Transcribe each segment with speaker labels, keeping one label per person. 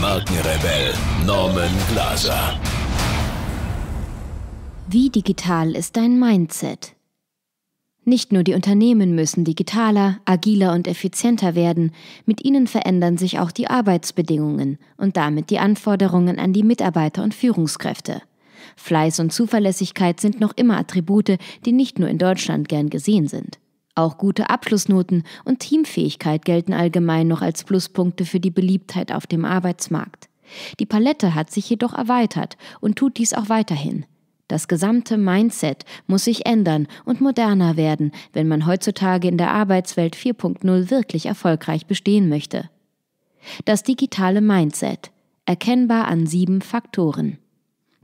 Speaker 1: Markenrebell Norman Glaser.
Speaker 2: Wie digital ist dein Mindset? Nicht nur die Unternehmen müssen digitaler, agiler und effizienter werden, mit ihnen verändern sich auch die Arbeitsbedingungen und damit die Anforderungen an die Mitarbeiter und Führungskräfte. Fleiß und Zuverlässigkeit sind noch immer Attribute, die nicht nur in Deutschland gern gesehen sind. Auch gute Abschlussnoten und Teamfähigkeit gelten allgemein noch als Pluspunkte für die Beliebtheit auf dem Arbeitsmarkt. Die Palette hat sich jedoch erweitert und tut dies auch weiterhin. Das gesamte Mindset muss sich ändern und moderner werden, wenn man heutzutage in der Arbeitswelt 4.0 wirklich erfolgreich bestehen möchte. Das digitale Mindset, erkennbar an sieben Faktoren.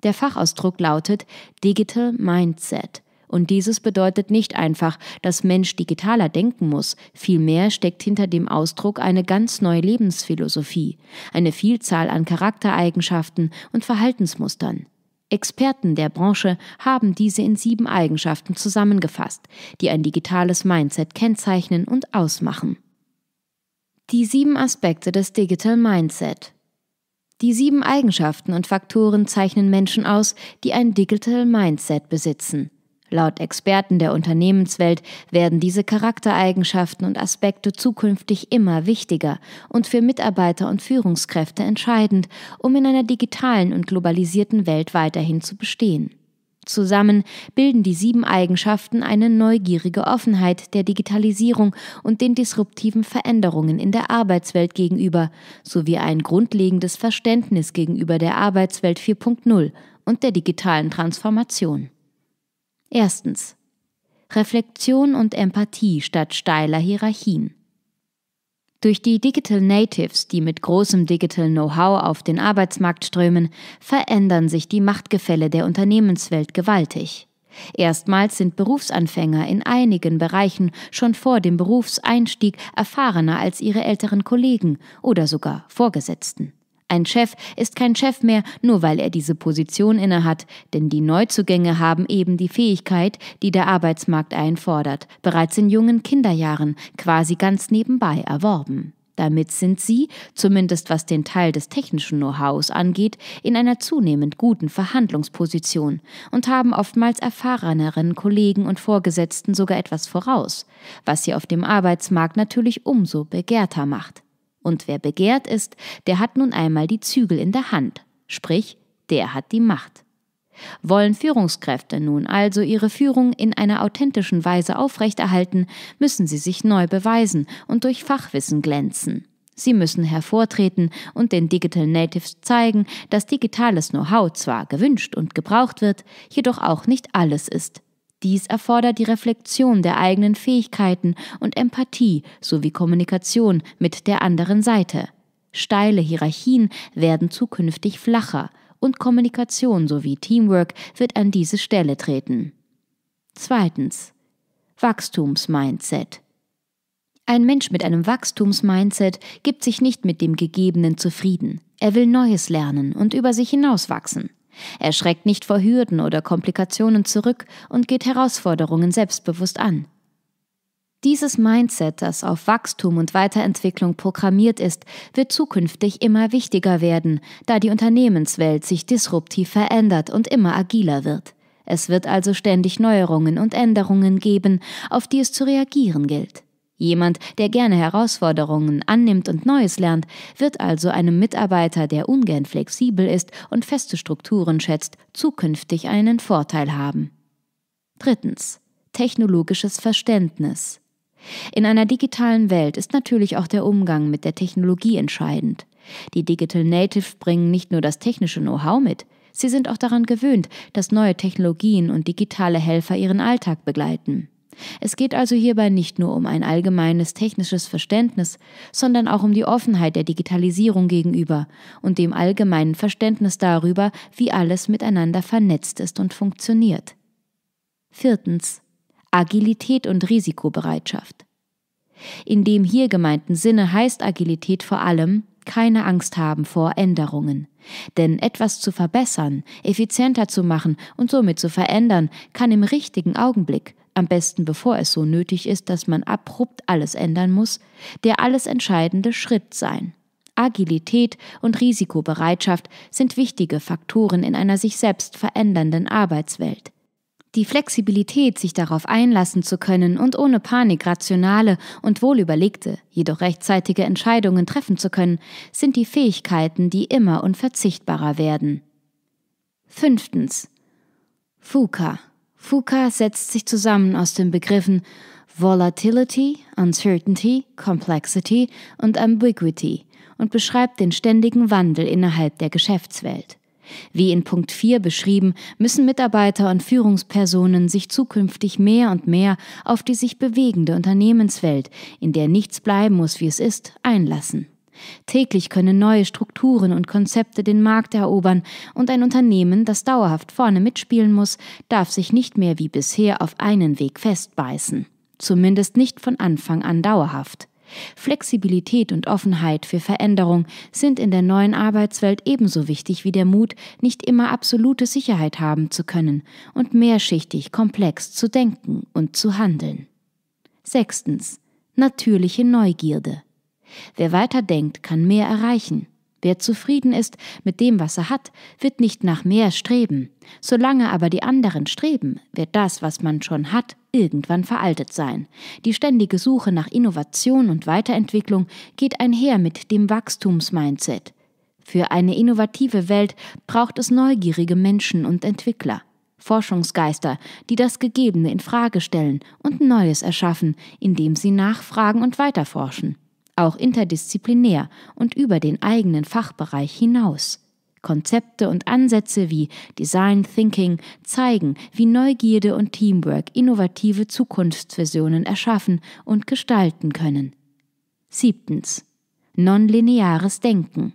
Speaker 2: Der Fachausdruck lautet Digital Mindset und dieses bedeutet nicht einfach, dass Mensch digitaler denken muss. Vielmehr steckt hinter dem Ausdruck eine ganz neue Lebensphilosophie, eine Vielzahl an Charaktereigenschaften und Verhaltensmustern. Experten der Branche haben diese in sieben Eigenschaften zusammengefasst, die ein digitales Mindset kennzeichnen und ausmachen. Die sieben Aspekte des Digital Mindset. Die sieben Eigenschaften und Faktoren zeichnen Menschen aus, die ein Digital Mindset besitzen. Laut Experten der Unternehmenswelt werden diese Charaktereigenschaften und Aspekte zukünftig immer wichtiger und für Mitarbeiter und Führungskräfte entscheidend, um in einer digitalen und globalisierten Welt weiterhin zu bestehen. Zusammen bilden die sieben Eigenschaften eine neugierige Offenheit der Digitalisierung und den disruptiven Veränderungen in der Arbeitswelt gegenüber, sowie ein grundlegendes Verständnis gegenüber der Arbeitswelt 4.0 und der digitalen Transformation. Erstens. Reflexion und Empathie statt steiler Hierarchien. Durch die Digital Natives, die mit großem Digital Know-how auf den Arbeitsmarkt strömen, verändern sich die Machtgefälle der Unternehmenswelt gewaltig. Erstmals sind Berufsanfänger in einigen Bereichen schon vor dem Berufseinstieg erfahrener als ihre älteren Kollegen oder sogar Vorgesetzten. Ein Chef ist kein Chef mehr, nur weil er diese Position innehat, denn die Neuzugänge haben eben die Fähigkeit, die der Arbeitsmarkt einfordert, bereits in jungen Kinderjahren quasi ganz nebenbei erworben. Damit sind sie, zumindest was den Teil des technischen Know-hows angeht, in einer zunehmend guten Verhandlungsposition und haben oftmals erfahreneren Kollegen und Vorgesetzten sogar etwas voraus, was sie auf dem Arbeitsmarkt natürlich umso begehrter macht. Und wer begehrt ist, der hat nun einmal die Zügel in der Hand, sprich, der hat die Macht. Wollen Führungskräfte nun also ihre Führung in einer authentischen Weise aufrechterhalten, müssen sie sich neu beweisen und durch Fachwissen glänzen. Sie müssen hervortreten und den Digital Natives zeigen, dass digitales Know-how zwar gewünscht und gebraucht wird, jedoch auch nicht alles ist. Dies erfordert die Reflexion der eigenen Fähigkeiten und Empathie sowie Kommunikation mit der anderen Seite. Steile Hierarchien werden zukünftig flacher und Kommunikation sowie Teamwork wird an diese Stelle treten. Zweitens. Wachstumsmindset. Ein Mensch mit einem Wachstumsmindset gibt sich nicht mit dem Gegebenen zufrieden. Er will Neues lernen und über sich hinaus wachsen. Er schreckt nicht vor Hürden oder Komplikationen zurück und geht Herausforderungen selbstbewusst an. Dieses Mindset, das auf Wachstum und Weiterentwicklung programmiert ist, wird zukünftig immer wichtiger werden, da die Unternehmenswelt sich disruptiv verändert und immer agiler wird. Es wird also ständig Neuerungen und Änderungen geben, auf die es zu reagieren gilt. Jemand, der gerne Herausforderungen annimmt und Neues lernt, wird also einem Mitarbeiter, der ungern flexibel ist und feste Strukturen schätzt, zukünftig einen Vorteil haben. Drittens. Technologisches Verständnis. In einer digitalen Welt ist natürlich auch der Umgang mit der Technologie entscheidend. Die Digital Native bringen nicht nur das technische Know-how mit, sie sind auch daran gewöhnt, dass neue Technologien und digitale Helfer ihren Alltag begleiten. Es geht also hierbei nicht nur um ein allgemeines technisches Verständnis, sondern auch um die Offenheit der Digitalisierung gegenüber und dem allgemeinen Verständnis darüber, wie alles miteinander vernetzt ist und funktioniert. Viertens. Agilität und Risikobereitschaft. In dem hier gemeinten Sinne heißt Agilität vor allem, keine Angst haben vor Änderungen. Denn etwas zu verbessern, effizienter zu machen und somit zu verändern, kann im richtigen Augenblick am besten bevor es so nötig ist, dass man abrupt alles ändern muss, der alles entscheidende Schritt sein. Agilität und Risikobereitschaft sind wichtige Faktoren in einer sich selbst verändernden Arbeitswelt. Die Flexibilität, sich darauf einlassen zu können und ohne Panik rationale und wohlüberlegte, jedoch rechtzeitige Entscheidungen treffen zu können, sind die Fähigkeiten, die immer unverzichtbarer werden. Fünftens. FUCA FUCA setzt sich zusammen aus den Begriffen Volatility, Uncertainty, Complexity und Ambiguity und beschreibt den ständigen Wandel innerhalb der Geschäftswelt. Wie in Punkt 4 beschrieben, müssen Mitarbeiter und Führungspersonen sich zukünftig mehr und mehr auf die sich bewegende Unternehmenswelt, in der nichts bleiben muss, wie es ist, einlassen. Täglich können neue Strukturen und Konzepte den Markt erobern und ein Unternehmen, das dauerhaft vorne mitspielen muss, darf sich nicht mehr wie bisher auf einen Weg festbeißen. Zumindest nicht von Anfang an dauerhaft. Flexibilität und Offenheit für Veränderung sind in der neuen Arbeitswelt ebenso wichtig wie der Mut, nicht immer absolute Sicherheit haben zu können und mehrschichtig komplex zu denken und zu handeln. Sechstens. Natürliche Neugierde. Wer weiterdenkt, kann mehr erreichen. Wer zufrieden ist mit dem, was er hat, wird nicht nach mehr streben. Solange aber die anderen streben, wird das, was man schon hat, irgendwann veraltet sein. Die ständige Suche nach Innovation und Weiterentwicklung geht einher mit dem Wachstumsmindset. Für eine innovative Welt braucht es neugierige Menschen und Entwickler. Forschungsgeister, die das Gegebene in Frage stellen und Neues erschaffen, indem sie nachfragen und weiterforschen auch interdisziplinär und über den eigenen Fachbereich hinaus. Konzepte und Ansätze wie Design Thinking zeigen, wie Neugierde und Teamwork innovative Zukunftsversionen erschaffen und gestalten können. Siebtens. Nonlineares Denken.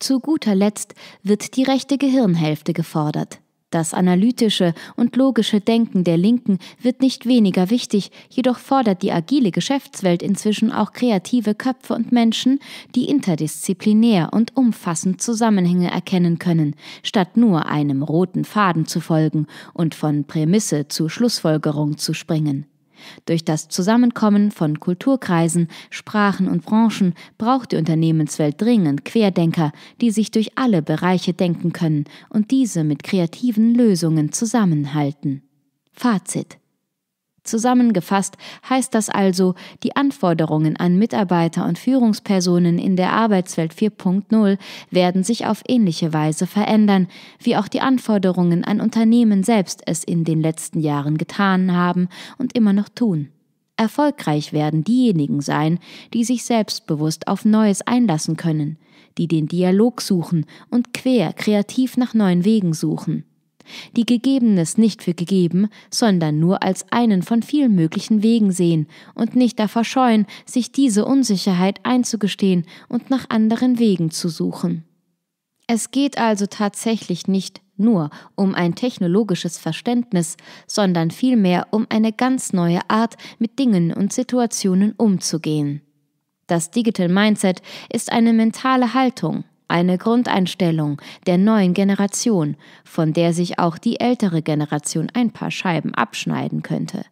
Speaker 2: Zu guter Letzt wird die rechte Gehirnhälfte gefordert. Das analytische und logische Denken der Linken wird nicht weniger wichtig, jedoch fordert die agile Geschäftswelt inzwischen auch kreative Köpfe und Menschen, die interdisziplinär und umfassend Zusammenhänge erkennen können, statt nur einem roten Faden zu folgen und von Prämisse zu Schlussfolgerung zu springen. Durch das Zusammenkommen von Kulturkreisen, Sprachen und Branchen braucht die Unternehmenswelt dringend Querdenker, die sich durch alle Bereiche denken können und diese mit kreativen Lösungen zusammenhalten. Fazit Zusammengefasst heißt das also, die Anforderungen an Mitarbeiter und Führungspersonen in der Arbeitswelt 4.0 werden sich auf ähnliche Weise verändern, wie auch die Anforderungen an Unternehmen selbst es in den letzten Jahren getan haben und immer noch tun. Erfolgreich werden diejenigen sein, die sich selbstbewusst auf Neues einlassen können, die den Dialog suchen und quer kreativ nach neuen Wegen suchen die Gegebenes nicht für gegeben, sondern nur als einen von vielen möglichen Wegen sehen und nicht davor scheuen, sich diese Unsicherheit einzugestehen und nach anderen Wegen zu suchen. Es geht also tatsächlich nicht nur um ein technologisches Verständnis, sondern vielmehr um eine ganz neue Art, mit Dingen und Situationen umzugehen. Das Digital Mindset ist eine mentale Haltung, eine Grundeinstellung der neuen Generation, von der sich auch die ältere Generation ein paar Scheiben abschneiden könnte.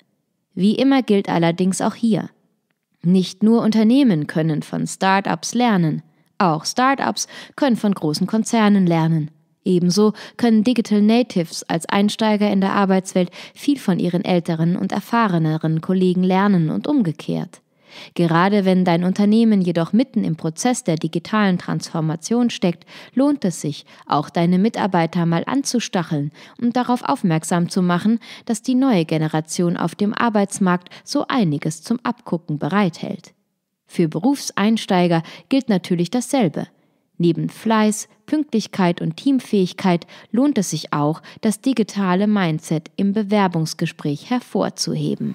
Speaker 2: Wie immer gilt allerdings auch hier, nicht nur Unternehmen können von Start-ups lernen, auch Start-ups können von großen Konzernen lernen. Ebenso können Digital Natives als Einsteiger in der Arbeitswelt viel von ihren älteren und erfahreneren Kollegen lernen und umgekehrt. Gerade wenn dein Unternehmen jedoch mitten im Prozess der digitalen Transformation steckt, lohnt es sich, auch deine Mitarbeiter mal anzustacheln und darauf aufmerksam zu machen, dass die neue Generation auf dem Arbeitsmarkt so einiges zum Abgucken bereithält. Für Berufseinsteiger gilt natürlich dasselbe. Neben Fleiß, Pünktlichkeit und Teamfähigkeit lohnt es sich auch, das digitale Mindset im Bewerbungsgespräch hervorzuheben.